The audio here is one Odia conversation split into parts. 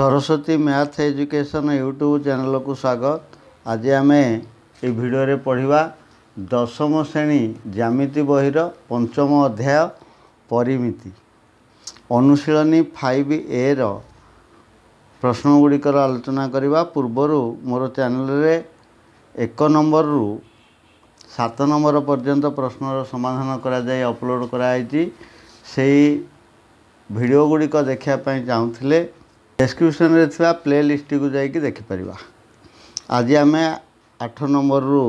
ସରସ୍ୱତୀ ମ୍ୟାଥ୍ ଏଜୁକେସନ୍ ୟୁଟ୍ୟୁବ୍ ଚ୍ୟାନେଲକୁ ସ୍ୱାଗତ ଆଜି ଆମେ ଏ ଭିଡ଼ିଓରେ ପଢ଼ିବା ଦଶମ ଶ୍ରେଣୀ ଜ୍ୟାମିତି ବହିର ପଞ୍ଚମ ଅଧ୍ୟାୟ ପରିମିତି ଅନୁଶୀଳନୀ ଫାଇଭ୍ ଏର ପ୍ରଶ୍ନଗୁଡ଼ିକର ଆଲୋଚନା କରିବା ପୂର୍ବରୁ ମୋର ଚ୍ୟାନେଲରେ ଏକ ନମ୍ବରରୁ ସାତ ନମ୍ବର ପର୍ଯ୍ୟନ୍ତ ପ୍ରଶ୍ନର ସମାଧାନ କରାଯାଇ ଅପଲୋଡ଼ କରାଯାଇଛି ସେଇ ଭିଡ଼ିଓ ଗୁଡ଼ିକ ଦେଖିବା ପାଇଁ ଚାହୁଁଥିଲେ ଡେସ୍କ୍ରିପ୍ସନ୍ ରେ ଥିବା ପ୍ଲେ ଲିଷ୍ଟକୁ ଯାଇକି ଦେଖିପାରିବା ଆଜି ଆମେ ଆଠ ନମ୍ବରରୁ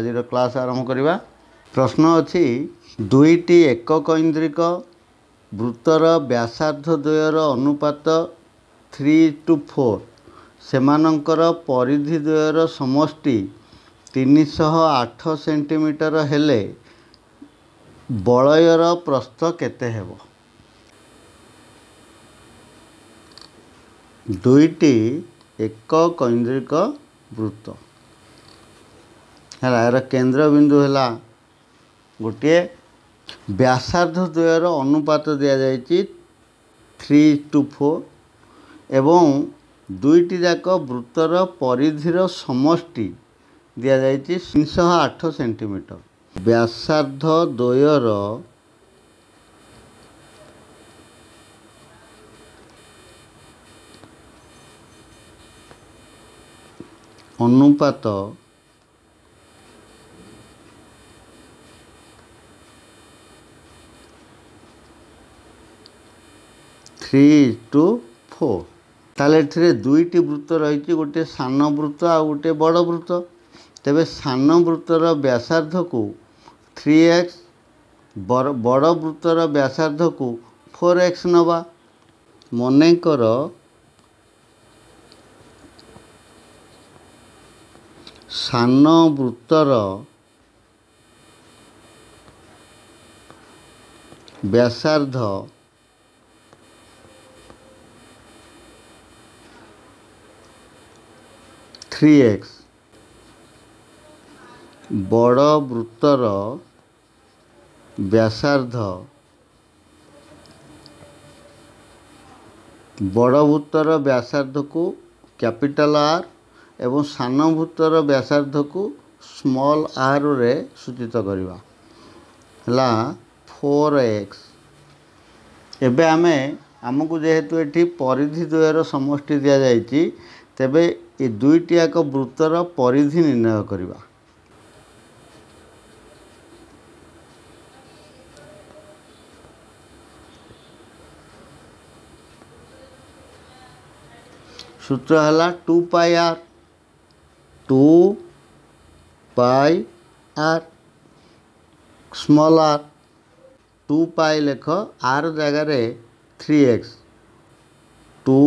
ଆଜିର କ୍ଲାସ୍ ଆରମ୍ଭ କରିବା ପ୍ରଶ୍ନ ଅଛି ଦୁଇଟି ଏକକ ଇନ୍ଦ୍ରିକ ବୃତ୍ତର ବ୍ୟାସାର୍ଦ୍ଧ ଦ୍ୱୟର ଅନୁପାତ ଥ୍ରୀ ଟୁ ଫୋର୍ ସେମାନଙ୍କର ପରିଧି ଦ୍ୱୟର ସମଷ୍ଟି ତିନିଶହ ଆଠ ସେଣ୍ଟିମିଟର ହେଲେ ବଳୟର ପ୍ରସ୍ତ କେତେ ହେବ ଦୁଇଟି ଏକ କୈନ୍ଦ୍ରିକ ବୃତ୍ତ ହେଲା ଏହାର କେନ୍ଦ୍ରବିନ୍ଦୁ ହେଲା ଗୋଟିଏ ବ୍ୟାସାର୍ଦ୍ଧ ଦ୍ୱୟର ଅନୁପାତ ଦିଆଯାଇଛି ଥ୍ରୀ ଟୁ ଫୋର୍ ଏବଂ ଦୁଇଟି ଯାକ ବୃତ୍ତର ପରିଧିର ସମଷ୍ଟି ଦିଆଯାଇଛି ତିନିଶହ ଆଠ ସେଣ୍ଟିମିଟର ବ୍ୟାସାର୍ଦ୍ଧ ଦ୍ୱୟର ଅନୁପାତ ଥ୍ରୀ ଟୁ ଫୋର୍ ତାହେଲେ ଏଥିରେ ଦୁଇଟି ବୃତ୍ତ ରହିଛି ଗୋଟିଏ ସାନ ବୃତ୍ତ ଆଉ ଗୋଟିଏ ବଡ଼ ବୃତ୍ତ ତେବେ ସାନ ବୃତ୍ତର ବ୍ୟାସାର୍ଦ୍ଧକୁ ଥ୍ରୀ ଏକ୍ସ ବଡ଼ ବୃତ୍ତର ବ୍ୟାସାର୍ଦ୍ଧକୁ ଫୋର୍ ଏକ୍ସ ନେବା ମନେକର सानो वृत्तର ব্যাসার্ধ 3x বড় বৃত্তର ব্যাসার্ধ বড় বৃত্তର ব্যাসার্ধକୁ कैपिटल r ଏବଂ ସ୍ଥାନଭୂତର ବ୍ୟାସାର୍ଦ୍ଧକୁ ସ୍ମଲ୍ ଆର୍ରେ ସୂଚିତ କରିବା ହେଲା ଫୋର୍ ଏକ୍ସ ଏବେ ଆମେ ଆମକୁ ଯେହେତୁ ଏଠି ପରିଧି ଦ୍ୱୟର ସମଷ୍ଟି ଦିଆଯାଇଛି ତେବେ ଏ ଦୁଇଟି ଏକ ବୃତ୍ତର ପରିଧି ନିର୍ଣ୍ଣୟ କରିବା ସୂତ୍ର ହେଲା two pi r two pi r small r two pi লেখ আর জায়গায় three x two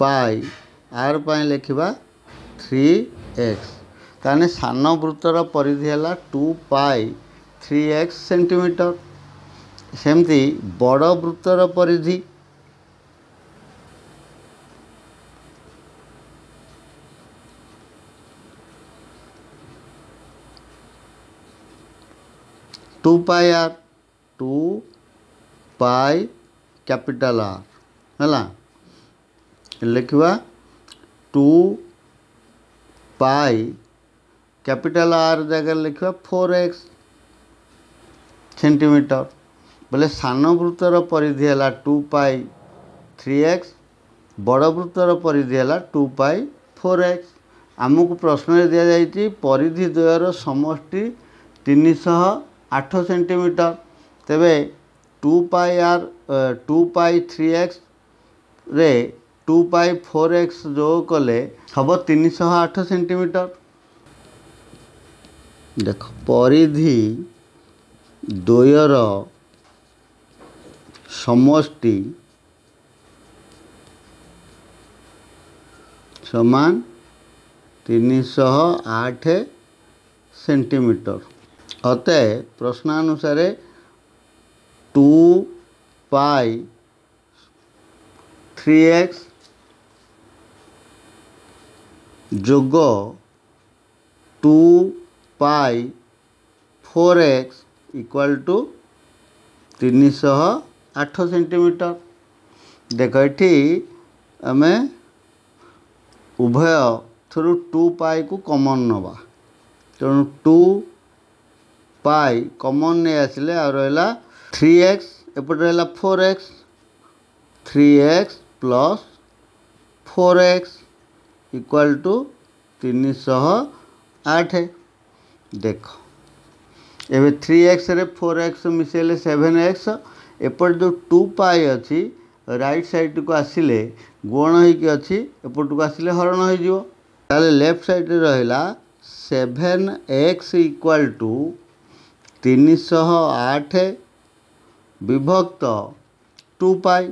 pi r পাই লেখিবা থ্রি এক্স তাহলে সান বৃত্তর পরিধি হল two pi three x centimetre সেমতি বড় বৃত্তর পরিধি two pi r two pi capital R ହେଲା ଲେଖିବା ଟୁ ପାଇ କ୍ୟାପିଟାଲ ଆର୍ ଜାଗାରେ ଲେଖିବା ଫୋର୍ ଏକ୍ସ ସେଣ୍ଟିମିଟର ବୋଲେ ସାନ ବୃତ୍ତର ପରିଧି ହେଲା ଟୁ ପାଇ ଥ୍ରୀ ଏକ୍ସ ବଡ଼ ବୃତ୍ତର ପରିଧି ହେଲା ଟୁ ପାଇ ଫୋର୍ ଏକ୍ସ ଆମକୁ ପ୍ରଶ୍ନରେ ଦିଆଯାଇଛି ପରିଧି ଦ୍ୱୟର ସମଷ୍ଟି ତିନିଶହ আঠ সেন্টিমিটর তেবে two pi r two pi three এক্সরে টু পাই ফোর এক্স যোগ কলে হব তিনশহ আঠ সেন্টিমিটর দেখ পরিধি দ্বয়র সমষ্টি সমান তিনশহ আঠ সেন্টিমিটর अतः प्रश्नानुसारे টু পাই থ্রি এক্স যোগ two pi four x equal to তিনশহ আঠ সেটিমিটর দেখ এটি আমি উভয় থ্রু টু পাই কু কমন নবা তেমন টু ପାଇ କମନ୍ ନେଇ ଆସିଲେ ଆଉ ରହିଲା থ্রি এক্স এপটে রহলা four x three x plus four x equal to তিনশহ আঠ দেখ এবে থ্রি এক্সরে ফোর এক্স মিশাইলে সেভেন এক্স এপটে যে টু পাই অছি রাইট সাইডকু আসলে গুণ হইকি অছি এপটকু আসলে হরণ হয়ে যাব তাহলে লেফট সাইডে রহলা সেভেন এক্স ইকুয়াল টু ତିନିଶହ ଆଠ ବିଭକ୍ତ ଟୁ ପାଇ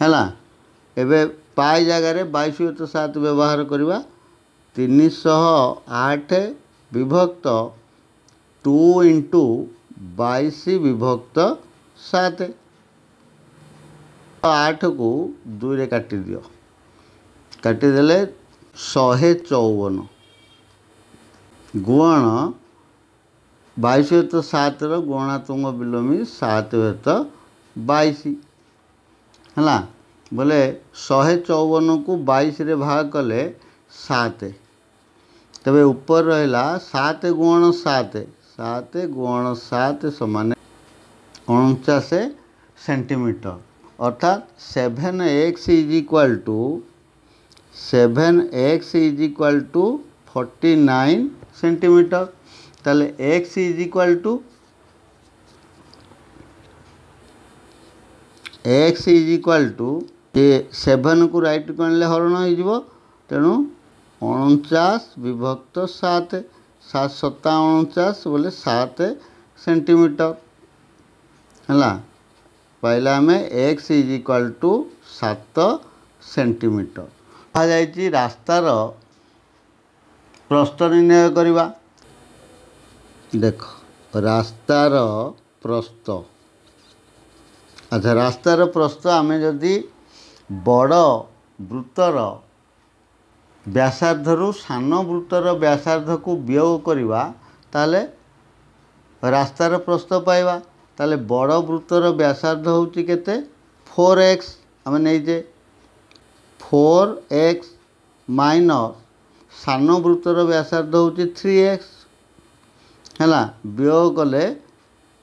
ହେଲା ଏବେ ପାଏ ଜାଗାରେ ବାଇଶ ସାତ ବ୍ୟବହାର କରିବା ତିନିଶହ ଆଠ ବିଭକ୍ତ ଟୁ ଇଣ୍ଟୁ ବାଇଶ ବିଭକ୍ତ ସାତ ଆଠକୁ ଦୁଇରେ କାଟିଦିଅ କାଟିଦେଲେ ଶହେ ଚଉବନ गुण बैश हेत तो सात रुणात्मक विलोमी सात हेत बैश है बोले शहे चौवन को बैश रे भाग कले सात तेज ऊपर रहा सात गुण सात सात गुण सात सामने अणचाश सेमिटर अर्थात seven x is equal to seven x is equal to forty nine centimetre তাহলে x is equal to x is equal to ଏ ସେଭେନକୁ ରାଇଟ୍ କରିଲେ ହରଣ ହେଇଯିବ ତେଣୁ ଅଣଚାଶ ବିଭକ୍ତ ସାତ ସାତ ସତା ଅଣଚାଶ ବୋଲେ ସାତ ସେଣ୍ଟିମିଟର ହେଲା ପାଇଲା ଆମେ ଏକ୍ସ ଇଜ୍ ଇକ୍ୱାଲ୍ ଟୁ ସାତ ସେଣ୍ଟିମିଟର କୁହାଯାଇଛି ରାସ୍ତାର ପ୍ରସ୍ତ ନିର୍ଣ୍ଣୟ କରିବା ଦେଖ ରାସ୍ତାର ପ୍ରସ୍ତ ଆଚ୍ଛା ରାସ୍ତାର ପ୍ରସ୍ତ ଆମେ ଯଦି ବଡ଼ ବୃତ୍ତର ବ୍ୟାସାର୍ଦ୍ଧରୁ ସାନ ବୃତ୍ତର ବ୍ୟାସାର୍ଦ୍ଧକୁ ବିୟୋଗ କରିବା ତାହେଲେ ରାସ୍ତାର ପ୍ରସ୍ତ ପାଇବା ତାହେଲେ ବଡ଼ ବୃତ୍ତର ବ୍ୟାସାର୍ଦ୍ଧ ହେଉଛି କେତେ ଫୋର୍ ଏକ୍ସ ଆମେ ନେଇଛେ ଫୋର୍ ଏକ୍ସ ମାଇନସ୍ ସାନ ବୃତ୍ତର ବ୍ୟାସାର୍ଦ୍ଧ ହେଉଛି ଥ୍ରୀ ଏକ୍ସ ହେଲା ବିୟୋଗ କଲେ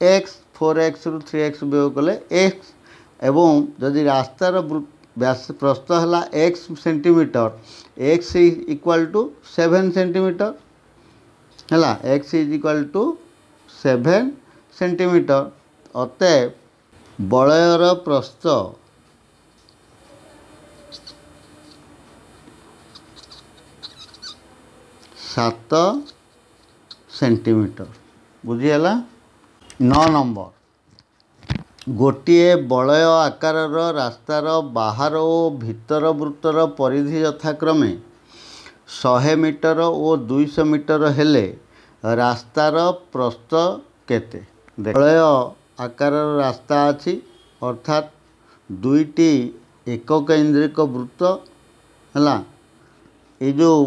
ଏକ୍ସ ଫୋର୍ ଏକ୍ସରୁ ଥ୍ରୀ ଏକ୍ସ ବ୍ୟୟ କଲେ ଏକ୍ସ ଏବଂ ଯଦି ରାସ୍ତାର ପ୍ରସ୍ତ ହେଲା x centimetre x is equal to seven centimetre ହେଲା x is equal to seven centimetre ଅତଏବ ବଳୟର ପ୍ରସ୍ତ ସାତ ସେଣ୍ଟିମିଟର ବୁଝିହେଲା ନଅ ନମ୍ବର ଗୋଟିଏ ବଳୟ ଆକାରର ରାସ୍ତାର ବାହାର ଓ ଭିତର ବୃତ୍ତର ପରିଧି ଯଥାକ୍ରମେ ଶହେ ମିଟର ଓ ଦୁଇଶହ ମିଟର ହେଲେ ରାସ୍ତାର ପ୍ରସ୍ତ କେତେ ବଳୟ ଆକାରର ରାସ୍ତା ଅଛି ଅର୍ଥାତ୍ ଦୁଇଟି ଏକକେନ୍ଦ୍ରିକ ବୃତ୍ତ ହେଲା ଏ ଯେଉଁ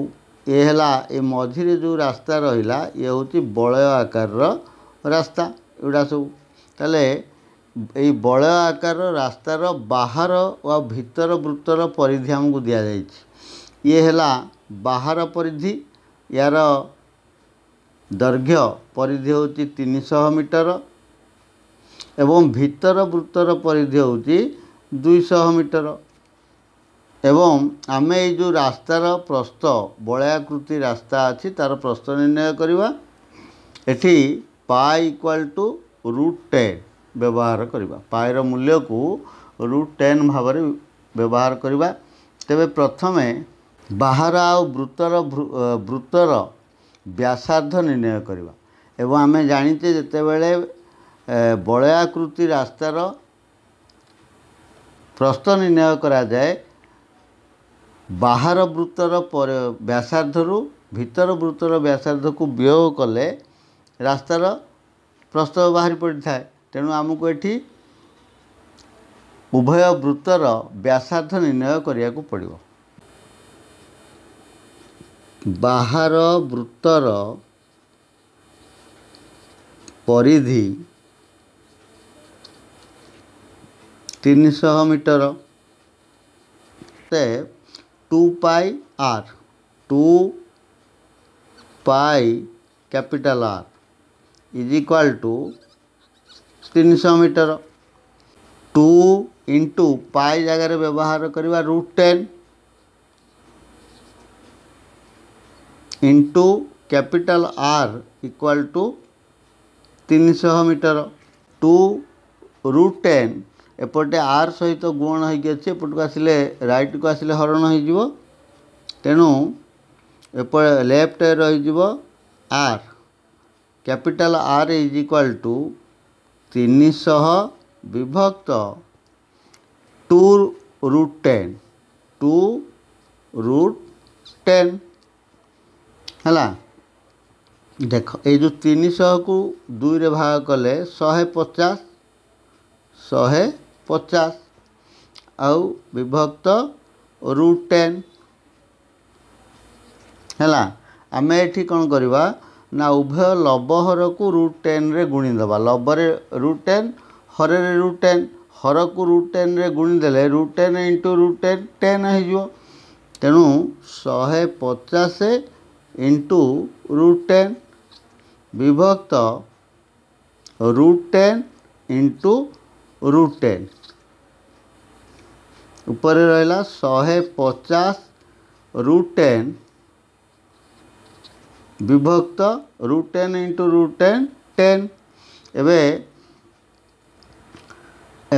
ଇଏ ହେଲା ଏ ମଝିରେ ଯେଉଁ ରାସ୍ତା ରହିଲା ଇଏ ହେଉଛି ବଳୟ ଆକାରର ରାସ୍ତା ଏଗୁଡ଼ା ସବୁ ତାହେଲେ ଏଇ ବଳୟ ଆକାରର ରାସ୍ତାର ବାହାର ଆଉ ଭିତର ବୃତ୍ତର ପରିଧି ଆମକୁ ଦିଆଯାଇଛି ଇଏ ହେଲା ବାହାର ପରିଧି ୟାର ଦୈର୍ଘ୍ୟ ପରିଧି ହେଉଛି ତିନିଶହ ମିଟର ଏବଂ ଭିତର ବୃତ୍ତର ପରିଧି ହେଉଛି ଦୁଇଶହ ମିଟର ଏବଂ ଆମେ ଏଇ ଯେଉଁ ରାସ୍ତାର ପ୍ରସ୍ତ ବଳୟାକୃତି ରାସ୍ତା ଅଛି ତା'ର ପ୍ରସ୍ତ ନିର୍ଣ୍ଣୟ କରିବା ଏଠି ପା ଇକ୍ୱାଲ୍ ଟୁ ରୁଟ୍ ଟେନ୍ ବ୍ୟବହାର କରିବା ପାଏର ମୂଲ୍ୟକୁ ରୁଟ୍ ଟେନ୍ ଭାବରେ ବ୍ୟବହାର କରିବା ତେବେ ପ୍ରଥମେ ବାହାର ଆଉ ବୃତ୍ତର ବୃତ୍ତର ବ୍ୟାସାର୍ଦ୍ଧ ନିର୍ଣ୍ଣୟ କରିବା ଏବଂ ଆମେ ଜାଣିଛେ ଯେତେବେଳେ ବଳୟାକୃତି ରାସ୍ତାର ପ୍ରସ୍ତ ନିର୍ଣ୍ଣୟ କରାଯାଏ ବାହାର ବୃତ୍ତର ବ୍ୟାସାର୍ଦ୍ଧରୁ ଭିତର ବୃତ୍ତର ବ୍ୟାସାର୍ଦ୍ଧକୁ ବ୍ୟୟ କଲେ ରାସ୍ତାର ପ୍ରସ୍ତାବ ବାହାରି ପଡ଼ିଥାଏ ତେଣୁ ଆମକୁ ଏଠି ଉଭୟ ବୃତ୍ତର ବ୍ୟାସାର୍ଦ୍ଧ ନିର୍ଣ୍ଣୟ କରିବାକୁ ପଡ଼ିବ ବାହାର ବୃତ୍ତର ପରିଧି ତିନିଶହ ମିଟର ସେ two pi r two pi capital R is equal to तीन सौ मीटर टू इंटु पाई जगार व्यवहार करवा root ten into capital R equal to तीन सौ मीटर टू रुट टेन ଏପଟେ ଆର୍ ସହିତ ଗୁଣ ହୋଇକି ଅଛି ଏପଟକୁ ଆସିଲେ ରାଇଟ୍କୁ ଆସିଲେ ହରଣ ହୋଇଯିବ ତେଣୁ ଏପଟେ ଲେଫ୍ଟ ରହିଯିବ R capital R is equal to ତିନିଶହ ବିଭକ୍ତ two root ten two root ten ହେଲା ଦେଖ ଏଇ ଯେଉଁ ତିନିଶହକୁ ଦୁଇରେ ଭାଗ କଲେ ଶହେ ପଚାଶ ଶହେ ପଚାଶ ଆଉ ବିଭକ୍ତ ରୁଟ୍ ଟେନ୍ ହେଲା ଆମେ ଏଠି କ'ଣ କରିବା ନା ଉଭୟ ଲବ ହରକୁ ରୁଟ୍ ଟେନ୍ରେ ଗୁଣିଦେବା ଲବରେ ରୁଟ୍ ଟେନ୍ ହରରେ ରୁଟ୍ ଟେନ୍ ହରକୁ ରୁଟ୍ ଟେନ୍ରେ ଗୁଣିଦେଲେ root ten into root ten ten ହେଇଯିବ ତେଣୁ ଶହେ ପଚାଶ ଇଣ୍ଟୁ ରୁଟ୍ ଟେନ୍ ବିଭକ୍ତ root ten into root ten ଉପରେ ରହିଲା ଶହେ ପଚାଶ ରୁଟ୍ ଟେନ୍ ବିଭକ୍ତ root ten into root ten ten ଏବେ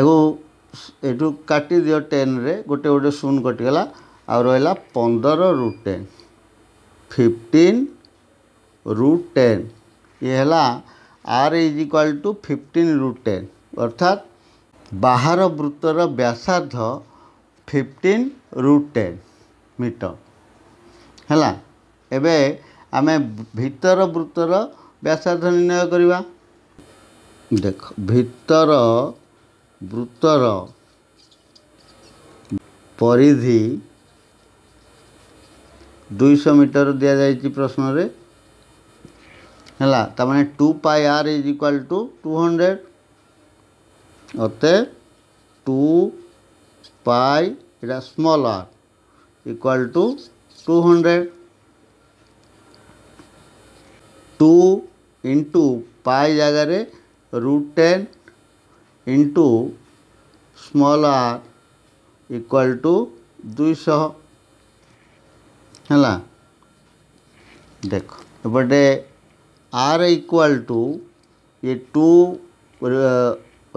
ଏକୁ ଏଠୁ କାଟିଦିଅ ଟେନ୍ରେ ଗୋଟେ ଗୋଟେ ଶୂନ କଟିଗଲା ଆଉ ରହିଲା ପନ୍ଦର root ten fifteen root ten ଇଏ ହେଲା R is equal to fifteen root ten ଅର୍ଥାତ୍ ବାହାର ବୃତ୍ତର ବ୍ୟାସାର୍ଦ୍ଧ ফিফটিন ରୁଟ୍ ଟେନ୍ ମିଟର ହେଲା ଏବେ ଆମେ ଭିତର ବୃତ୍ତର ବ୍ୟାସାର୍ଦ୍ଧ ନିର୍ଣ୍ଣୟ କରିବା ଦେଖ ଭିତର ବୃତ୍ତର ପରିଧି ଦୁଇଶହ ମିଟର ଦିଆଯାଇଛି ପ୍ରଶ୍ନରେ ହେଲା ତାମାନେ two pi R is equal to two hundred ଅତେ two pi it is small r equal to 200 2 into pi जगह root 10 into small r equal to 200 ହେଲା ଦେଖ ଏପଟେ r equal to ये टू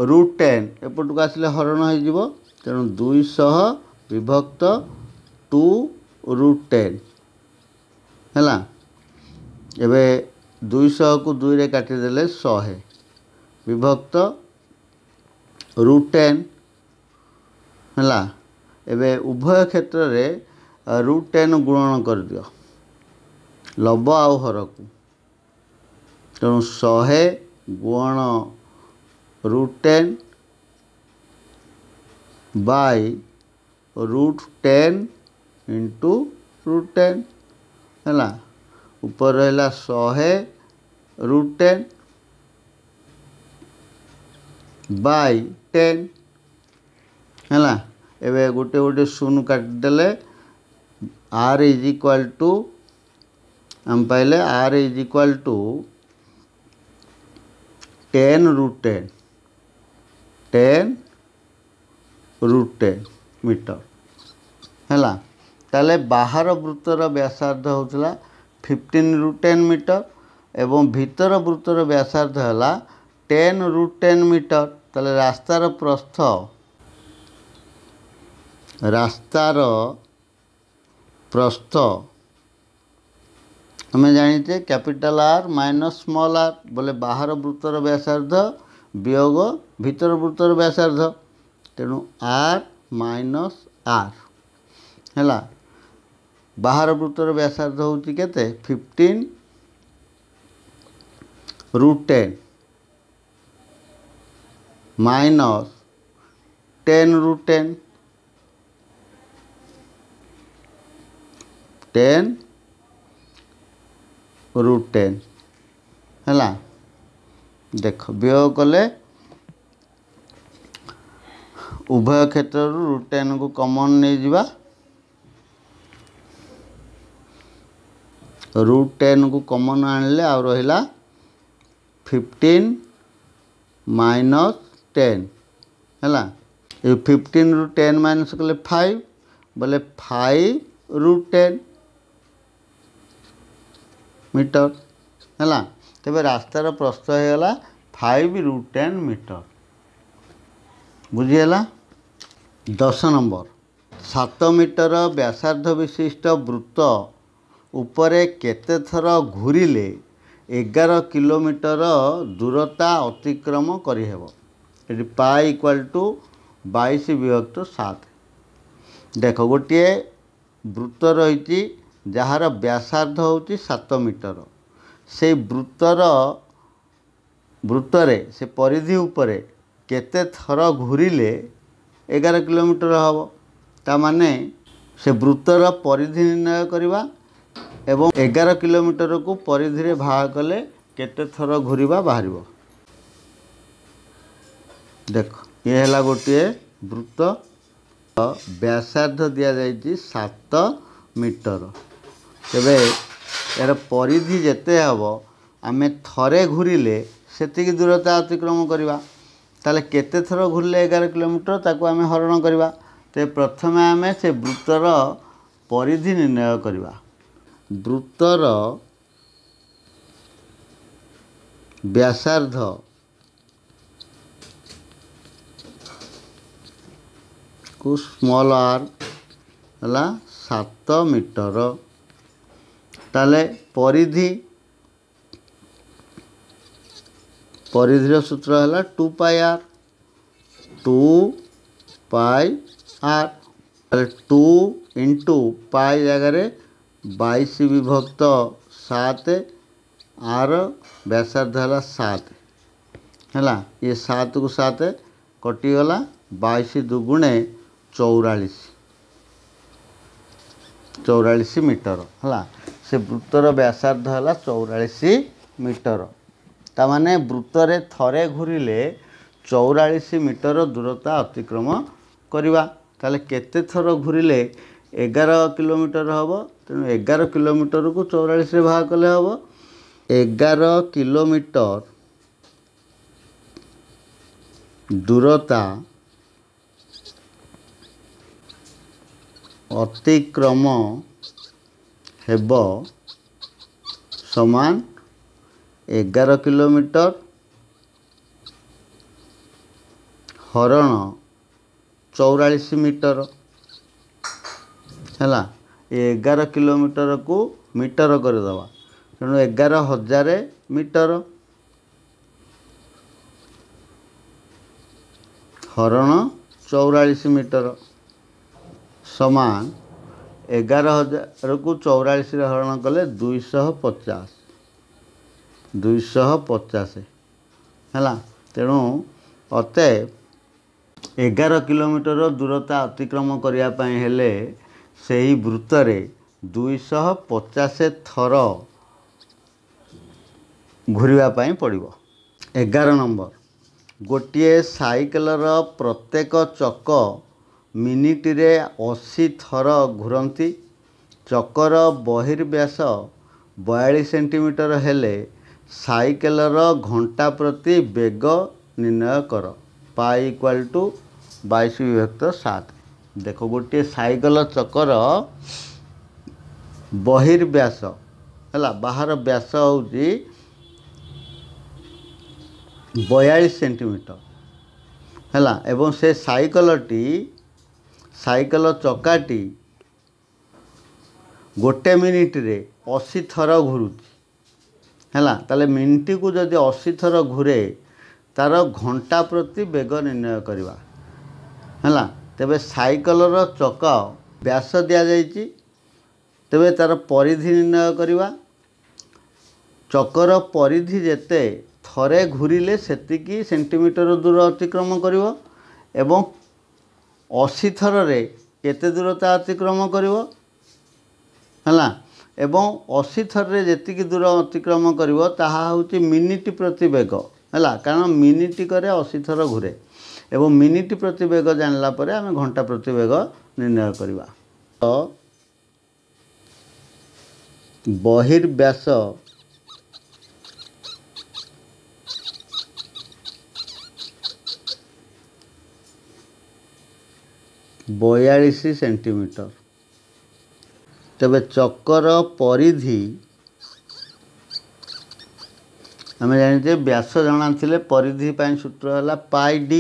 रुट टेन एपटू आसले हरण हो तेणु दुईश বিভক্ত টু রুট টেନ୍ ହେଲା ଏବେ ଦୁଇଶହକୁ ଦୁଇରେ କାଟିଦେଲେ ଶହେ ବିଭକ୍ତ ରୁଟ୍ ଟେନ୍ ହେଲା ଏବେ ଉଭୟ କ୍ଷେତ୍ରରେ ରୁଟ୍ ଟେନ୍ ଗୁଣନ କରିଦିଅ ଲବ ଆଉ ହରକୁ ତେଣୁ ଶହେ ଗୁଣ root ten by root ten into root ten है ऊपर रहा शहे रुट टेन बै टेन है गोटे गोटे शून काटिदे आर इज इक्वाल टू आम पाइले R is equal to ten root ten ten root ten metre ହେଲା ତାହେଲେ ବାହାର ବୃତ୍ତର ବ୍ୟାସାର୍ଦ୍ଧ ହେଉଥିଲା ଫିଫ୍ଟିନ୍ରୁ ଟେନ୍ ମିଟର ଏବଂ ଭିତର ବୃତ୍ତର ବ୍ୟାସାର୍ଦ୍ଧ ହେଲା ଟେନ୍ରୁ ଟେନ୍ ମିଟର ତାହେଲେ ରାସ୍ତାର ପ୍ରସ୍ଥ ରାସ୍ତାର ପ୍ରସ୍ଥ ଆମେ ଜାଣିଛେ capital R minus small R ବୋଲେ ବାହାର ବୃତ୍ତର ବ୍ୟାସାର୍ଦ୍ଧ ବିୟୋଗ ଭିତର ବୃତ୍ତର ବ୍ୟାସାର୍ଦ୍ଧ ତେଣୁ ଆର୍ ମାଇନସ୍ ଆର୍ ହେଲା ବାହାର ବୃତ୍ତର ବ୍ୟାସାର୍ଦ୍ଧ ହେଉଛି କେତେ fifteen root ten minus ten root ten ten root ten হল দেখ বিয়োগ কলে उभय क्षेत्र रुट टेन को कमन नहीं जा रुट टेन को कमन आ फिफ्टीन माइनस टेन है फिफ्टीन रु टेन माइनस कले फाइव बोले फाइव रुट टेन मीटर है तेरे रास्तार प्रस्त फाइव रु टेन मीटर बुझीगला ଦଶ ନମ୍ବର ସାତ ମିଟର ବ୍ୟାସାର୍ଦ୍ଧ ବିଶିଷ୍ଟ ବୃତ୍ତ ଉପରେ କେତେ ଥର ଘୂରିଲେ ଏଗାର କିଲୋମିଟର ଦୂରତା ଅତିକ୍ରମ କରିହେବ ଏଠି ପା ଇକ୍ୱାଲ୍ ଟୁ ବାଇଶ ବିଭକ୍ତ ସାତ ଦେଖ ଗୋଟିଏ ବୃତ୍ତ ରହିଛି ଯାହାର ବ୍ୟାସାର୍ଦ୍ଧ ହେଉଛି ସାତ ମିଟର ସେ ବୃତ୍ତର ବୃତ୍ତରେ ସେ ପରିଧି ଉପରେ କେତେ ଥର ଘୂରିଲେ ଏଗାର କିଲୋମିଟର ହେବ ତା'ମାନେ ସେ ବୃତ୍ତର ପରିଧି ନିର୍ଣ୍ଣୟ କରିବା ଏବଂ ଏଗାର କିଲୋମିଟରକୁ ପରିଧିରେ ଭାଗ କଲେ କେତେ ଥର ଘୁରିବା ବାହାରିବ ଦେଖ ଇଏ ହେଲା ଗୋଟିଏ ବୃତ୍ତ ବ୍ୟାସାର୍ଦ୍ଧ ଦିଆଯାଇଛି ସାତ ମିଟର ତେବେ ଏହାର ପରିଧି ଯେତେ ହେବ ଆମେ ଥରେ ଘୁରିଲେ ସେତିକି ଦୂରତା ଅତିକ୍ରମ କରିବା ତାହେଲେ କେତେ ଥର ଘୁରିଲେ ଏଗାର କିଲୋମିଟର ତାକୁ ଆମେ ହରଣ କରିବା ତେ ପ୍ରଥମେ ଆମେ ସେ ବୃତ୍ତର ପରିଧି ନିର୍ଣ୍ଣୟ କରିବା ବୃତ୍ତର ବ୍ୟାସାର୍ଦ୍ଧ କୁ ସ୍ମଲ୍ ଆର୍ ହେଲା ସାତ ମିଟର ତାହେଲେ ପରିଧି ପରିଧିର ସୂତ୍ର ହେଲା two pi R two pi ଆର୍ ତାହେଲେ ଟୁ ଇଣ୍ଟୁ ପାଇ ଜାଗାରେ ବାଇଶ ବିଭକ୍ତ ସାତ ଆର ବ୍ୟାସାର୍ଦ୍ଧ ହେଲା ସାତ ହେଲା ଇଏ ସାତକୁ ସାତ କଟିଗଲା ବାଇଶ ଦୁଗୁଣେ ଚଉରାଳିଶ ଚଉରାଳିଶ ମିଟର ହେଲା ସେ ବୃତ୍ତର ବ୍ୟାସାର୍ଦ୍ଧ ହେଲା ଚଉରାଳିଶ ମିଟର ତାମାନେ ବୃତ୍ତରେ ଥରେ ଘୂରିଲେ ଚଉରାଳିଶ ମିଟର ଦୂରତା ଅତିକ୍ରମ କରିବା ତାହେଲେ କେତେ ଥର ଘୂରିଲେ ଏଗାର କିଲୋମିଟର ହେବ ତେଣୁ ଏଗାର କିଲୋମିଟରକୁ ଚଉରାଳିଶରେ ଭାଗ କଲେ ହେବ ଏଗାର କିଲୋମିଟର ଦୂରତା ଅତିକ୍ରମ ହେବ ସମାନ ଏଗାର କିଲୋମିଟର ହରଣ ଚଉରାଳିଶ ମିଟର ହେଲା ଏ ଏଗାର କିଲୋମିଟରକୁ ମିଟର କରିଦେବା ତେଣୁ ଏଗାର ହଜାର ମିଟର ହରଣ ଚଉରାଳିଶ ମିଟର ସମାନ ଏଗାର ହଜାରକୁ ଚଉରାଳିଶରେ ହରଣ କଲେ ଦୁଇଶହ ପଚାଶ ଦୁଇଶହ ପଚାଶ ହେଲା ତେଣୁ ଅତେ ଏଗାର କିଲୋମିଟର ଦୂରତା ଅତିକ୍ରମ କରିବା ପାଇଁ ହେଲେ ସେହି ବୃତ୍ତରେ ଦୁଇଶହ ପଚାଶ ଥର ଘୁରିବା ପାଇଁ ପଡ଼ିବ ଏଗାର ନମ୍ବର ଗୋଟିଏ ସାଇକେଲର ପ୍ରତ୍ୟେକ ଚକ ମିନିଟରେ ଅଶୀ ଥର ଘୁରନ୍ତି ଚକର ବହିର୍ବ୍ୟାସ ବୟାଳିଶ ସେଣ୍ଟିମିଟର ହେଲେ ସାଇକେଲର ଘଣ୍ଟା ପ୍ରତି ବେଗ ନିର୍ଣ୍ଣୟ କର ପାଇ ଇକ୍ୱାଲ୍ ଟୁ ବାଇଶ ବିଭକ୍ତ ସାତ ଦେଖ ଗୋଟିଏ ସାଇକେଲ ଚକର ବହିର୍ବ୍ୟାସ ହେଲା ବାହାର ବ୍ୟାସ ହେଉଛି ବୟାଳିଶ ସେଣ୍ଟିମିଟର ହେଲା ଏବଂ ସେ ସାଇକେଲଟି ସାଇକେଲ ଚକାଟି ଗୋଟେ ମିନିଟ୍ରେ ଅଶୀ ଥର ଘୁରୁଛି ହେଲା ତାହେଲେ ମିନିଟ୍କୁ ଯଦି ଅଶୀ ଥର ଘୁରେ ତା'ର ଘଣ୍ଟା ପ୍ରତି ବେଗ ନିର୍ଣ୍ଣୟ କରିବା ହେଲା ତେବେ ସାଇକଲର ଚକ ବ୍ୟାସ ଦିଆଯାଇଛି ତେବେ ତା'ର ପରିଧି ନିର୍ଣ୍ଣୟ କରିବା ଚକର ପରିଧି ଯେତେ ଥରେ ଘୁରିଲେ ସେତିକି ସେଣ୍ଟିମିଟର ଦୂର ଅତିକ୍ରମ କରିବ ଏବଂ ଅଶୀ ଥରରେ କେତେ ଦୂରତା ଅତିକ୍ରମ କରିବ ହେଲା ଏବଂ ଅଶୀ ଥରରେ ଯେତିକି ଦୂର ଅତିକ୍ରମ କରିବ ତାହା ହେଉଛି ମିନିଟ୍ ପ୍ରତି ବେଗ ହେଲା କାରଣ ମିନିଟ୍ କରେ ଅଶୀ ଥର ଘୁରେ ଏବଂ ମିନିଟ୍ ପ୍ରତି ବେଗ ଜାଣିଲା ପରେ ଆମେ ଘଣ୍ଟା ପ୍ରତି ବେଗ ନିର୍ଣ୍ଣୟ କରିବା ତ ବହିର୍ବ୍ୟାସ ବୟାଳିଶ ସେଣ୍ଟିମିଟର ତେବେ ଚକର ପରିଧି ଆମେ ଜାଣିଛେ ବ୍ୟାସ ଜଣାଥିଲେ ପରିଧି ପାଇଁ ସୂତ୍ର ହେଲା ପାଇ ଡି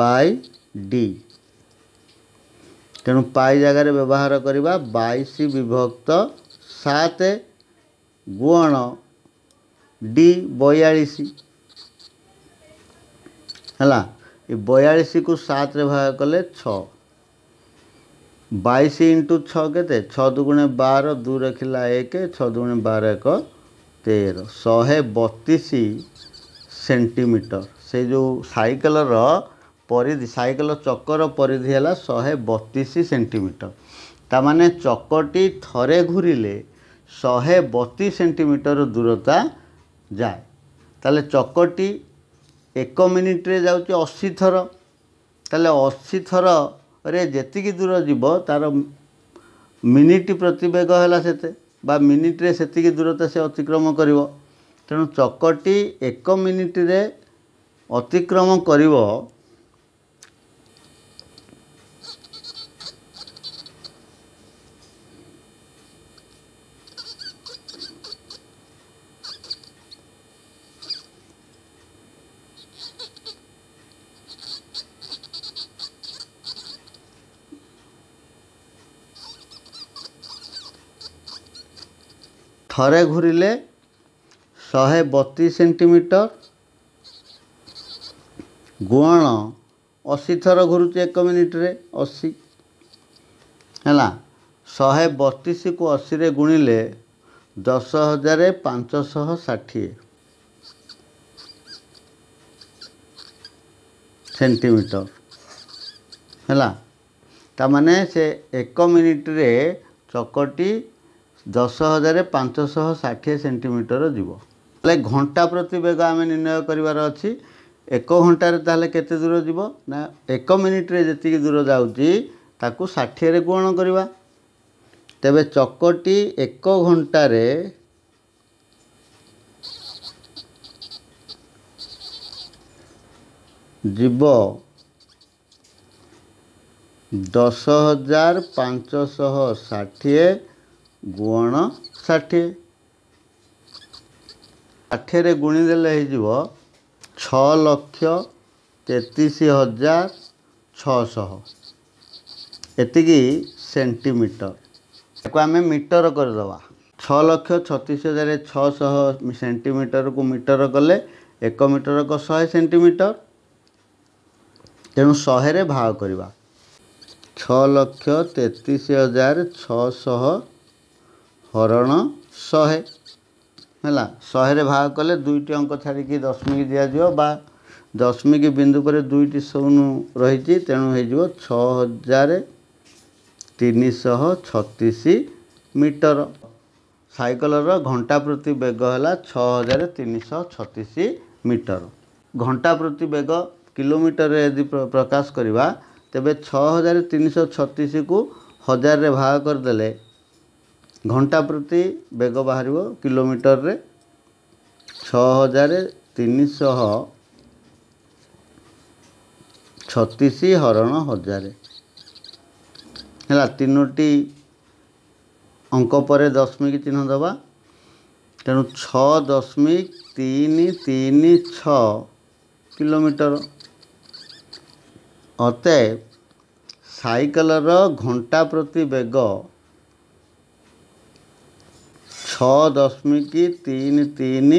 ପାଇ ଡି ତେଣୁ ପାଇ ଜାଗାରେ ବ୍ୟବହାର କରିବା ବାଇଶ ବିଭକ୍ତ ସାତ ଗୁଣ ଡି ବୟାଳିଶ ହେଲା ଏ ବୟାଳିଶକୁ ସାତରେ ଭାଗ କଲେ ଛଅ ବାଇଶ ଇଣ୍ଟୁ ଛଅ କେତେ ଛଅ ଦୁଗୁଣେ ବାର ଦୁଇ ରଖିଲା ଏକ ଛଅ ଦୁଗୁଣେ ବାର ଏକ ତେର ଶହେ ବତିଶ ସେଣ୍ଟିମିଟର ସେ ଯେଉଁ ସାଇକେଲର ପରିଧି ସାଇକେଲ ଚକର ପରିଧି ହେଲା ଶହେ ବତିଶ ସେଣ୍ଟିମିଟର ତା'ମାନେ ଚକଟି ଥରେ ଘୁରିଲେ ଶହେ ବତିଶ ସେଣ୍ଟିମିଟର ଦୂରତା ଯାଏ ତାହେଲେ ଚକଟି ଏକ ମିନିଟ୍ରେ ଯାଉଛି ଅଶୀ ଥର ତାହେଲେ ଅଶୀ ଥର ରେ ଯେତିକି ଦୂର ଯିବ ତା'ର ମିନିଟ୍ ପ୍ରତିବେଗ ହେଲା ସେତେ ବା ମିନିଟ୍ରେ ସେତିକି ଦୂରତା ସେ ଅତିକ୍ରମ କରିବ ତେଣୁ ଚକଟି ଏକ ମିନିଟ୍ରେ ଅତିକ୍ରମ କରିବ ଥରେ ଘୁରିଲେ ଶହେ ବତିଶ ସେଣ୍ଟିମିଟର ଗୁଆଣ ଅଶୀ ଥର ଘୁରୁଛି ଏକ ମିନିଟ୍ରେ ଅଶୀ ହେଲା ଶହେ ବତିଶକୁ ଅଶୀରେ ଗୁଣିଲେ ଦଶ ହଜାର ପାଞ୍ଚଶହ ଷାଠିଏ ସେଣ୍ଟିମିଟର ହେଲା ତା'ମାନେ ସେ ଏକ ମିନିଟ୍ରେ ଚକଟି ଦଶ ହଜାର ପାଞ୍ଚଶହ ଷାଠିଏ ସେଣ୍ଟିମିଟର ଯିବ ତାହେଲେ ଘଣ୍ଟା ପ୍ରତି ବେଗ ଆମେ ନିର୍ଣ୍ଣୟ କରିବାର ଅଛି ଏକ ଘଣ୍ଟାରେ ତାହେଲେ କେତେ ଦୂର ଯିବ ନା ଏକ ମିନିଟ୍ରେ ଯେତିକି ଦୂର ଯାଉଛି ତାକୁ ଷାଠିଏରେ କ'ଣ କରିବା ତେବେ ଚକଟି ଏକ ଘଣ୍ଟାରେ ଯିବ ଦଶ ହଜାର ପାଞ୍ଚଶହ ଷାଠିଏ ଗୁଣ ଷାଠିଏ ଷାଠିଏରେ ଗୁଣିଦେଲେ ହେଇଯିବ ଛଅ ଲକ୍ଷ ତେତିଶ ହଜାର ଛଅଶହ ଏତିକି ସେଣ୍ଟିମିଟର ତାକୁ ଆମେ ମିଟର କରିଦେବା ଛଅ ଲକ୍ଷ ଛତିଶ ହଜାର ଛଅଶହ ସେଣ୍ଟିମିଟରକୁ ମିଟର କଲେ ଏକ ମିଟରକ ଶହେ ସେଣ୍ଟିମିଟର ତେଣୁ ଶହେରେ ଭାଗ କରିବା ଛଅ ଲକ୍ଷ ତେତିଶ ହଜାର ଛଅଶହ ହରଣ ଶହେ ହେଲା ଶହେରେ ଭାଗ କଲେ ଦୁଇଟି ଅଙ୍କ ଛାଡ଼ିକି ଦଶମିକ ଦିଆଯିବ ବା ଦଶମିକ ବିନ୍ଦୁ ପରେ ଦୁଇଟି ଶୂନ ରହିଛି ତେଣୁ ହୋଇଯିବ ଛଅ ହଜାର ତିନିଶହ ଛତିଶ ମିଟର ସାଇକେଲର ଘଣ୍ଟା ପ୍ରତି ବେଗ ହେଲା ଛଅ ହଜାର ତିନିଶହ ଛତିଶ ମିଟର ଘଣ୍ଟା ପ୍ରତି ବେଗ କିଲୋମିଟରରେ ଯଦି ପ୍ରକାଶ କରିବା ତେବେ ଛଅ ହଜାର ତିନିଶହ ଛତିଶକୁ ହଜାରରେ ଭାଗ କରିଦେଲେ ଘଣ୍ଟା ପ୍ରତି ବେଗ ବାହାରିବ କିଲୋମିଟରରେ ଛଅ ହଜାର ତିନିଶହ ଛତିଶ ହରଣ ହଜାରେ ହେଲା ତିନୋଟି ଅଙ୍କ ପରେ ଦଶମିକ ଚିହ୍ନ ଦେବା ତେଣୁ ଛଅ ଦଶମିକ ତିନି ତିନି ଛଅ କିଲୋମିଟର ଅତଏବ ସାଇକେଲର ଘଣ୍ଟା ପ୍ରତି ବେଗ ଛଅ ଦଶମିକ ତିନି ତିନି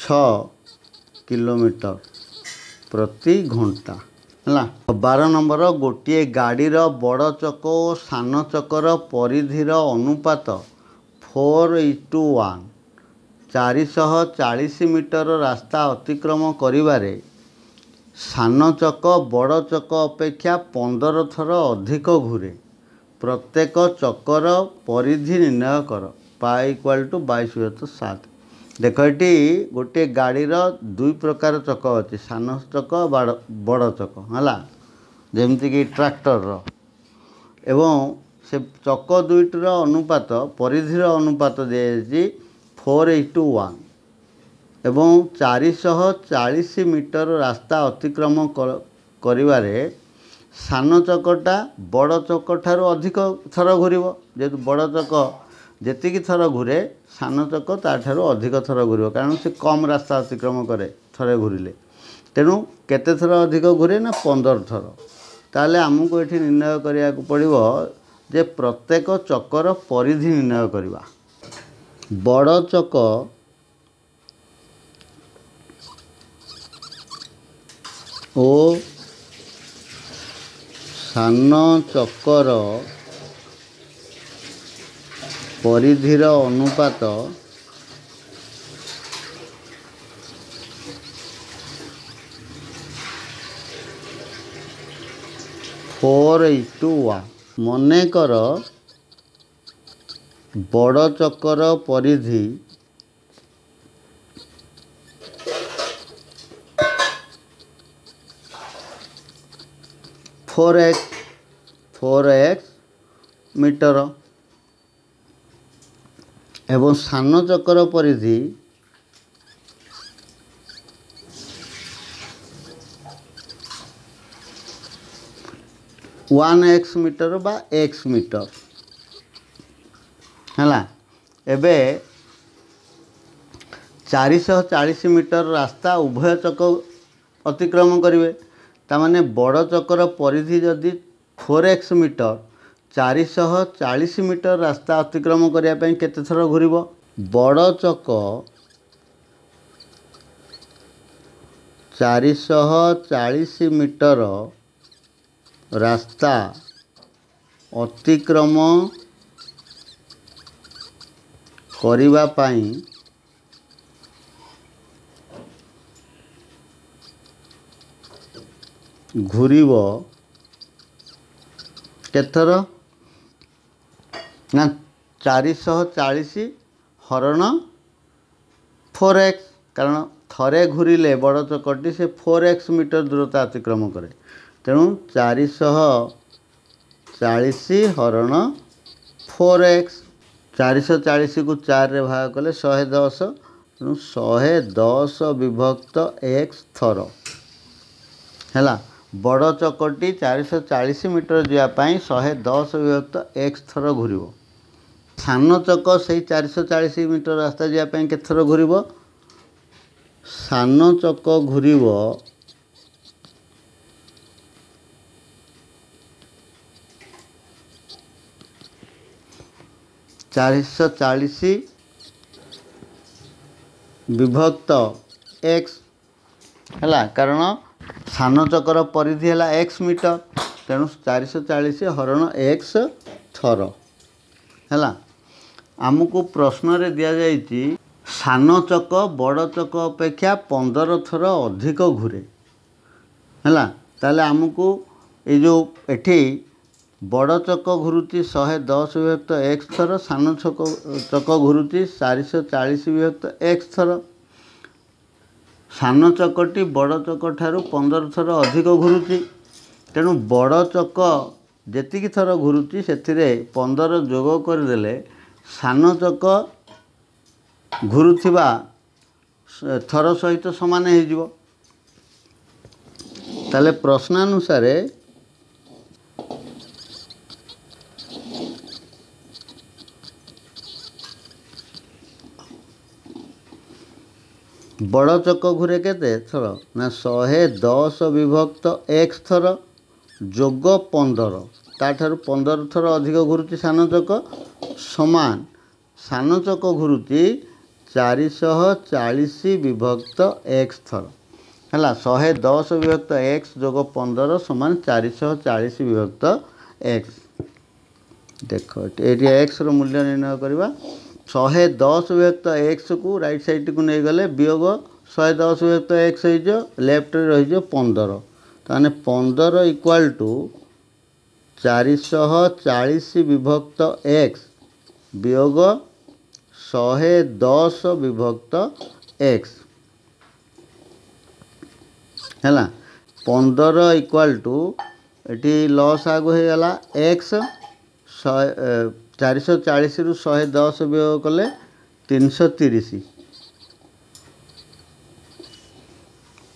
ଛଅ କିଲୋମିଟର ପ୍ରତି ଘଣ୍ଟା ହେଲା ବାର ନମ୍ବର ଗୋଟିଏ ଗାଡ଼ିର ବଡ଼ ଚକ ଓ ସାନ ଚକର ପରିଧିର ଅନୁପାତ ଫୋର୍ ଇଟୁ ୱାନ୍ ଚାରିଶହ ଚାଳିଶ ମିଟର ରାସ୍ତା ଅତିକ୍ରମ କରିବାରେ ସାନ ଚକ ବଡ଼ ଚକ ଅପେକ୍ଷା ପନ୍ଦର ଥର ଅଧିକ ଘୁରେ ପ୍ରତ୍ୟେକ ଚକର ପରିଧି ନିର୍ଣ୍ଣୟ କର ପା ଇକ୍ୱାଲ୍ ଟୁ ବାଇଶ ବିଭକ୍ତ ସାତ ଦେଖ ଏଠି ଗୋଟିଏ ଗାଡ଼ିର ଦୁଇ ପ୍ରକାର ଚକ ଅଛି ସାନ ଚକ ବାଡ଼ ବଡ଼ ଚକ ହେଲା ଯେମିତିକି ଟ୍ରାକ୍ଟରର ଏବଂ ସେ ଚକ ଦୁଇଟିର ଅନୁପାତ ପରିଧିର ଅନୁପାତ ଦିଆଯାଇଛି ଫୋର୍ ଏଇ ଟୁ ୱାନ୍ ଏବଂ ଚାରିଶହ ଚାଳିଶ ମିଟର ରାସ୍ତା ଅତିକ୍ରମ କରିବାରେ ସାନ ଚକଟା ବଡ଼ ଚକଠାରୁ ଅଧିକ ଥର ଘୁରିବ ଯେହେତୁ ବଡ଼ ଚକ ଯେତିକି ଥର ଘୁରେ ସାନ ଚକ ତା'ଠାରୁ ଅଧିକ ଥର ଘୁରିବ କାରଣ ସେ କମ୍ ରାସ୍ତା ଅତିକ୍ରମ କରେ ଥରେ ଘୁରିଲେ ତେଣୁ କେତେ ଥର ଅଧିକ ଘୁରେ ନା ପନ୍ଦର ଥର ତାହେଲେ ଆମକୁ ଏଠି ନିର୍ଣ୍ଣୟ କରିବାକୁ ପଡ଼ିବ ଯେ ପ୍ରତ୍ୟେକ ଚକର ପରିଧି ନିର୍ଣ୍ଣୟ କରିବା ବଡ଼ ଚକ ଓ ସାନ ଚକର ପରିଧିର ଅନୁପାତ ଫୋର୍ ଇଟୁ ୱାନ୍ ମନେକର ବଡ଼ ଚକର ପରିଧି ଫୋର୍ ଏକ୍ ଫୋର୍ ଏକ୍ ମିଟର এবং সান্ন চক্র পরিধি ওয়ান এক্স মিটর বা এক্স মিটর হ্যাঁ এবে চারিশহ চাশ মিটর রাস্তা উভয় চক অতিক্রম করবে তার মানে বড় চক্র পরিধি যদি ফোর এক্স মিটর ଚାରିଶହ ଚାଳିଶ ମିଟର ରାସ୍ତା ଅତିକ୍ରମ କରିବା ପାଇଁ କେତେ ଥର ଘୁରିବ ବଡ଼ ଚକ ଚାରିଶହ ଚାଳିଶ ମିଟର ରାସ୍ତା ଅତିକ୍ରମ କରିବା ପାଇଁ ଘୂରିବ କେତେଥର ନା ଚାରିଶହ ଚାଳିଶ ହରଣ ଫୋର୍ ଏକ୍ସ କାରଣ ଥରେ ଘୁରିଲେ ବଡ଼ ଚକଟି ସେ ଫୋର୍ ଏକ୍ସ ମିଟର ଦୂରତା ଅତିକ୍ରମ କରେ ତେଣୁ ଚାରିଶହ ଚାଳିଶ ହରଣ ଫୋର୍ ଏକ୍ସ ଚାରିଶହ ଚାଳିଶକୁ ଚାରିରେ ଭାଗ କଲେ ଶହେ ଦଶ ତେଣୁ ଶହେ ଦଶ ବିଭକ୍ତ ଏକ୍ସ ଥର ହେଲା ବଡ଼ ଚକଟି ଚାରିଶହ ଚାଳିଶ ମିଟର ଯିବା ପାଇଁ ଶହେ ଦଶ ବିଭକ୍ତ ଏକ୍ସ ଥର ଘୁରିବ ସାନ ଚକ ସେଇ ଚାରିଶହ ଚାଳିଶ ମିଟର ରାସ୍ତା ଯିବା ପାଇଁ କେତେଥର ଘୁରିବ ସାନ ଚକ ଘୁରିବ ଚାରିଶହ ଚାଳିଶ ବିଭକ୍ତ ଏକ୍ସ ହେଲା କାରଣ ସାନ ଚକର ପରିଧି ହେଲା ଏକ୍ସ ମିଟର ତେଣୁ ଚାରିଶହ ଚାଳିଶ ହରଣ ଏକ୍ସ ଥର ହେଲା ଆମକୁ ପ୍ରଶ୍ନରେ ଦିଆଯାଇଛି ସାନ ଚକ ବଡ଼ ଚକ ଅପେକ୍ଷା ପନ୍ଦର ଥର ଅଧିକ ଘୁରେ ହେଲା ତାହେଲେ ଆମକୁ ଏ ଯେଉଁ ଏଠି ବଡ଼ ଚକ ଘୁରୁଛି ଶହେ ଦଶ ବିଭକ୍ତ ଏକ୍ସ ଥର ସାନ ଛକ ଚକ ଘୁରୁଛି ଚାରିଶହ ଚାଳିଶ ବିଭକ୍ତ ଏକ୍ସ ଥର ସାନ ଚକଟି ବଡ଼ ଚକ ଠାରୁ ପନ୍ଦର ଥର ଅଧିକ ଘୁରୁଛି ତେଣୁ ବଡ଼ ଚକ ଯେତିକି ଥର ଘୁରୁଛି ସେଥିରେ ପନ୍ଦର ଯୋଗ କରିଦେଲେ ସାନ ଚକ ଘୁରୁଥିବା ଥର ସହିତ ସମାନ ହେଇଯିବ ତାହେଲେ ପ୍ରଶ୍ନାନୁସାରେ ବଡ଼ ଚକ ଘୁରେ କେତେ ଥର ନା ଶହେ ଦଶ ବିଭକ୍ତ ଏକ ଥର ଯୋଗ ପନ୍ଦର ତାଠାରୁ ପନ୍ଦର ଥର ଅଧିକ ଘୁରୁଛି ସାନ ଚକ ସମାନ ସାନ ଚକ ଘୁରୁଛି ଚାରିଶହ ଚାଳିଶ ବିଭକ୍ତ ଏକ୍ସ ଥର ହେଲା ଶହେ ଦଶ ବିଭକ୍ତ ଏକ୍ସ ଯୋଗ ପନ୍ଦର ସମାନ ଚାରିଶହ ଚାଳିଶ ବିଭକ୍ତ ଏକ୍ସ ଦେଖ ଏଠି ଏକ୍ସର ମୂଲ୍ୟ ନିର୍ଣ୍ଣୟ କରିବା ଶହେ ଦଶ ବିଭକ୍ତ ଏକ୍ସକୁ ରାଇଟ୍ ସାଇଡ଼୍କୁ ନେଇଗଲେ ବିୟୋଗ ଶହେ ଦଶ ବିଭକ୍ତ ଏକ୍ସ ହେଇଯିବ ଲେଫ୍ଟରେ ରହିଯିବ ପନ୍ଦର ତାହେଲେ ପନ୍ଦର ଇକ୍ୱାଲ୍ ଟୁ ଚାରିଶହ ଚାଳିଶ ବିଭକ୍ତ ଏକ୍ସ ବିୟୋଗ ଶହେ ଦଶ ବିଭକ୍ତ ଏକ୍ସ ହେଲା ପନ୍ଦର ଇକ୍ୱାଲ୍ ଟୁ ଏଠି ଲସ୍ ଆଗ ହେଇଗଲା ଏକ୍ସ ଶହେ ଚାରିଶହ ଚାଳିଶରୁ ଶହେ ଦଶ ବିୟୋଗ କଲେ ତିନିଶହ ତିରିଶ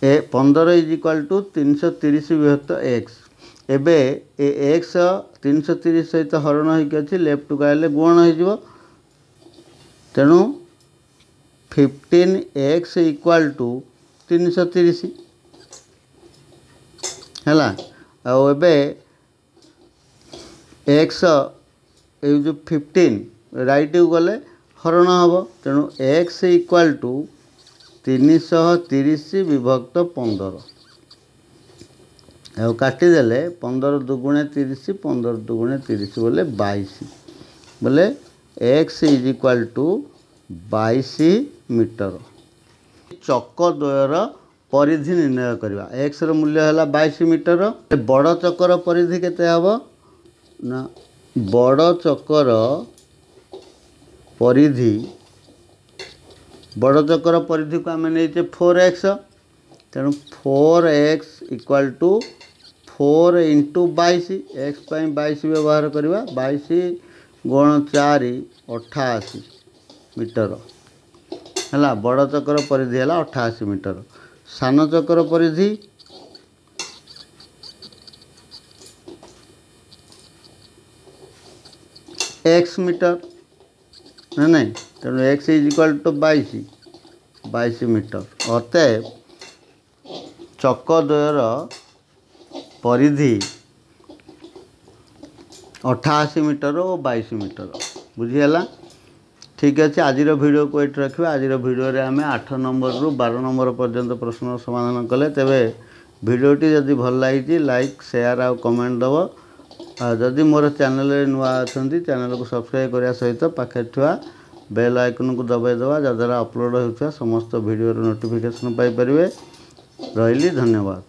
ଏ ପନ୍ଦର ଇଜ୍ ଇକ୍ୱାଲ୍ ଟୁ ତିନିଶହ ତିରିଶ ବିଭକ୍ତ ଏକ୍ସ ଏବେ ଏ ଏକ୍ସ ତିନିଶହ ତିରିଶ ସହିତ ହରଣ ହୋଇକି ଅଛି ଲେଫ୍ଟକୁ ଆଇଲେ ଗୁଣ ହୋଇଯିବ ତେଣୁ ଫିଫ୍ଟିନ୍ ଏକ୍ସ ଇକ୍ୱାଲ୍ ଟୁ ତିନିଶହ ତିରିଶ ହେଲା ଆଉ ଏବେ ଏକ୍ସ ଏଇ ଯେଉଁ ଫିଫ୍ଟିନ୍ ରାଇଟ୍କୁ ଗଲେ ହରଣ ହେବ ତେଣୁ ଏକ୍ସ ଇକ୍ୱାଲ୍ ଟୁ ତିନିଶହ ତିରିଶ ବିଭକ୍ତ ପନ୍ଦର ଆଉ କାଟିଦେଲେ ପନ୍ଦର ଦୁଗୁଣେ ତିରିଶ ପନ୍ଦର ଦୁଗୁଣେ ତିରିଶ ବୋଲେ ବାଇଶ ବୋଲେ ଏକ୍ସ ଇଜ୍ ଇକ୍ୱାଲ୍ ଟୁ ବାଇଶ ମିଟର ଚକ ଦ୍ୱୟର ପରିଧି ନିର୍ଣ୍ଣୟ କରିବା ଏକ୍ସର ମୂଲ୍ୟ ହେଲା ବାଇଶ ମିଟର ବଡ଼ ଚକର ପରିଧି କେତେ ହେବ ନା ବଡ଼ ଚକର ପରିଧି ବଡ଼ ଚକର ପରିଧିକୁ ଆମେ ନେଇଛେ ଫୋର୍ ଏକ୍ସ ତେଣୁ four x equal to four into ବାଇଶ ଏକ୍ସ ପାଇଁ ବାଇଶ ବ୍ୟବହାର କରିବା ବାଇଶ ଗୁଣ ଚାରି ଅଠାଅଶୀ ମିଟର ହେଲା ବଡ଼ ଚକର ପରିଧି ହେଲା ଅଠାଅଶୀ ମିଟର ସାନ ଚକର ପରିଧି एक्स मीटर ना ना तेणु एक्स इज इक्वाल टू बैश बैश मीटर अतएव चकद्वयर ପରିଧି ଅଠାଅଶୀ ମିଟର ଓ ବାଇଶ ମିଟର ବୁଝିହେଲା ଠିକ୍ ଅଛି ଆଜିର ଭିଡ଼ିଓକୁ ଏଠି ରଖିବା ଆଜିର ଭିଡ଼ିଓରେ ଆମେ ଆଠ ନମ୍ବରରୁ ବାର ନମ୍ବର ପର୍ଯ୍ୟନ୍ତ ପ୍ରଶ୍ନର ସମାଧାନ କଲେ ତେବେ ଭିଡ଼ିଓଟି ଯଦି ଭଲ ଲାଗିଛି ଲାଇକ୍ ସେୟାର ଆଉ କମେଣ୍ଟ ଦେବ ଆଉ ଯଦି ମୋର ଚ୍ୟାନେଲରେ ନୂଆ ଅଛନ୍ତି ଚ୍ୟାନେଲକୁ ସବସ୍କ୍ରାଇବ୍ କରିବା ସହିତ ପାଖରେ ଥିବା ବେଲ୍ ଆଇକନକୁ ଦବାଇ ଦେବା ଯାହାଦ୍ୱାରା ଅପଲୋଡ଼ ହେଉଥିବା ସମସ୍ତ ଭିଡ଼ିଓର ନୋଟିଫିକେସନ୍ ପାଇପାରିବେ ରହିଲି ଧନ୍ୟବାଦ